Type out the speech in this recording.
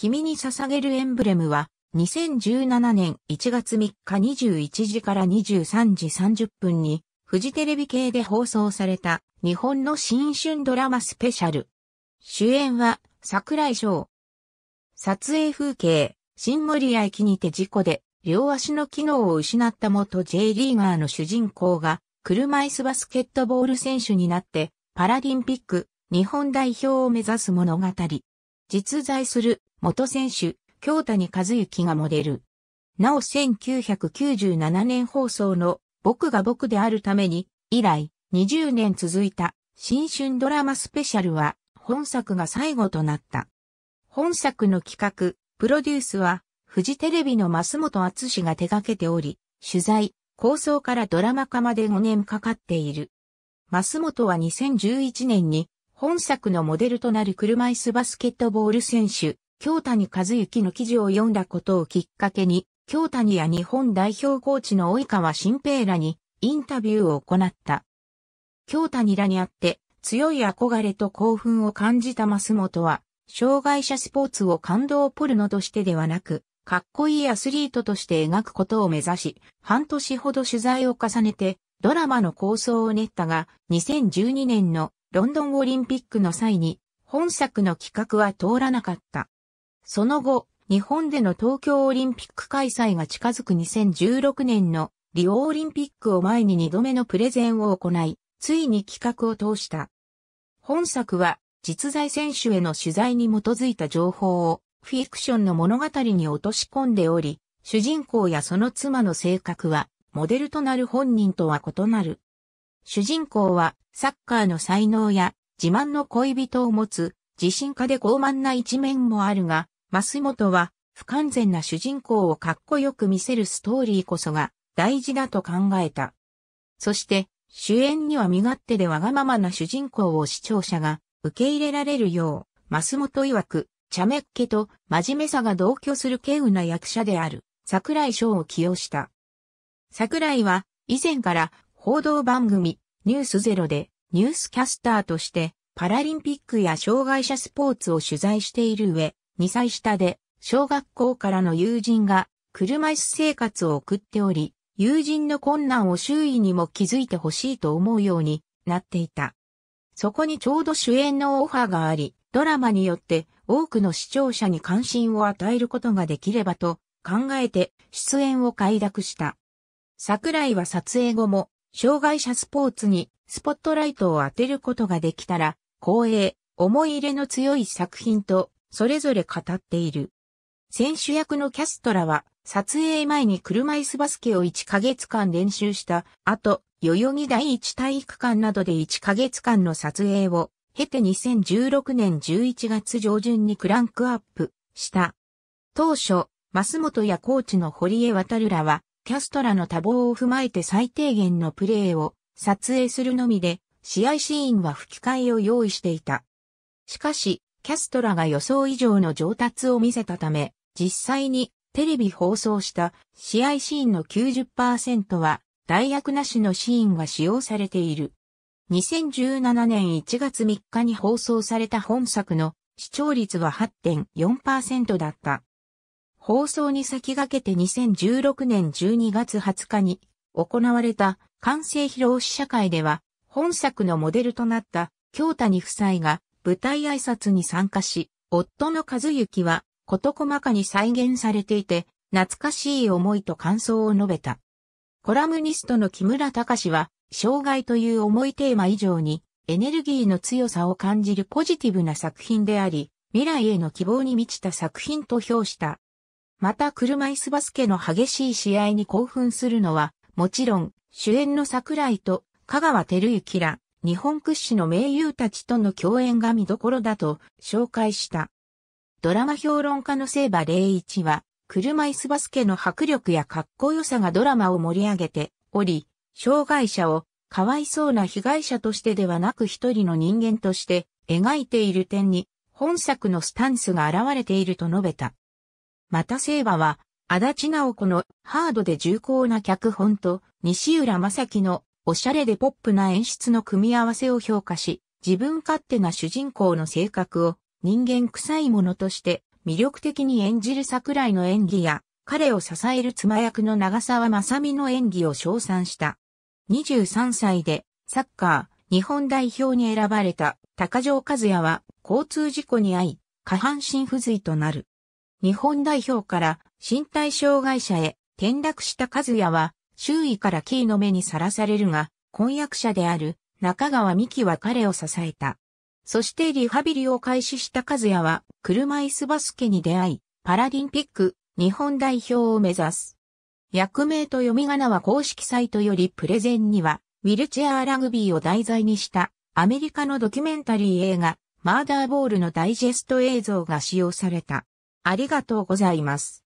君に捧げるエンブレムは、2017年1月3日21時から23時30分に、フジテレビ系で放送された日本の新春ドラマスペシャル。主演は桜井翔。撮影風景、新森屋駅にて事故で両足の機能を失った元 J リーガーの主人公が車椅子バスケットボール選手になってパラリンピック日本代表を目指す物語。実在する元選手、京谷和幸がモデル。なお1997年放送の僕が僕であるために以来20年続いた新春ドラマスペシャルは本作が最後となった。本作の企画、プロデュースはフジテレビの増本厚氏が手掛けており、取材、構想からドラマ化まで5年かかっている。増本は2011年に本作のモデルとなる車椅子バスケットボール選手、京谷和幸の記事を読んだことをきっかけに、京谷や日本代表コーチの及川新平らにインタビューを行った。京谷らにあって強い憧れと興奮を感じた増本は、障害者スポーツを感動ポルノとしてではなく、かっこいいアスリートとして描くことを目指し、半年ほど取材を重ねて、ドラマの構想を練ったが、2012年のロンドンオリンピックの際に本作の企画は通らなかった。その後、日本での東京オリンピック開催が近づく2016年のリオオリンピックを前に2度目のプレゼンを行い、ついに企画を通した。本作は実在選手への取材に基づいた情報をフィクションの物語に落とし込んでおり、主人公やその妻の性格はモデルとなる本人とは異なる。主人公はサッカーの才能や自慢の恋人を持つ自信家で傲慢な一面もあるが、増本は不完全な主人公をかっこよく見せるストーリーこそが大事だと考えた。そして主演には身勝手でわがままな主人公を視聴者が受け入れられるよう、増本曰く、茶目っ気と真面目さが同居する稀有な役者である、桜井翔を起用した。桜井は以前から報道番組、ニュースゼロで、ニュースキャスターとして、パラリンピックや障害者スポーツを取材している上、2歳下で、小学校からの友人が、車椅子生活を送っており、友人の困難を周囲にも気づいてほしいと思うようになっていた。そこにちょうど主演のオファーがあり、ドラマによって多くの視聴者に関心を与えることができればと考えて出演を快諾した。桜井は撮影後も障害者スポーツにスポットライトを当てることができたら、光栄、思い入れの強い作品と、それぞれ語っている。選手役のキャストらは、撮影前に車椅子バスケを1ヶ月間練習した後、代々木第一体育館などで1ヶ月間の撮影を、経て2016年11月上旬にクランクアップした。当初、増本やコーチの堀江渡るらは、キャストらの多忙を踏まえて最低限のプレーを撮影するのみで、試合シーンは吹き替えを用意していた。しかし、キャストらが予想以上の上達を見せたため、実際にテレビ放送した試合シーンの90%は、代役なしのシーンが使用されている。2017年1月3日に放送された本作の視聴率は8.4%だった。放送に先駆けて2016年12月20日に行われた完成披露試写会では本作のモデルとなった京谷夫妻が舞台挨拶に参加し、夫の和幸は事細かに再現されていて懐かしい思いと感想を述べた。コラムニストの木村隆は障害という重いテーマ以上にエネルギーの強さを感じるポジティブな作品であり、未来への希望に満ちた作品と評した。また車椅子バスケの激しい試合に興奮するのは、もちろん、主演の桜井と香川照之ら、日本屈指の名優たちとの共演が見どころだと紹介した。ドラマ評論家の聖馬霊一は、車椅子バスケの迫力やかっこよさがドラマを盛り上げており、障害者をかわいそうな被害者としてではなく一人の人間として描いている点に本作のスタンスが現れていると述べた。また聖馬は、足立直子のハードで重厚な脚本と西浦正樹のおしゃれでポップな演出の組み合わせを評価し、自分勝手な主人公の性格を人間臭いものとして魅力的に演じる桜井の演技や、彼を支える妻役の長澤まさみの演技を称賛した。23歳でサッカー日本代表に選ばれた高城和也は交通事故に遭い、下半身不随となる。日本代表から身体障害者へ転落した和也は周囲からキーの目にさらされるが、婚約者である中川美希は彼を支えた。そしてリハビリを開始した和也は車椅子バスケに出会い、パラリンピック日本代表を目指す。役名と読み仮名は公式サイトよりプレゼンには、ウィルチェアーラグビーを題材にしたアメリカのドキュメンタリー映画、マーダーボールのダイジェスト映像が使用された。ありがとうございます。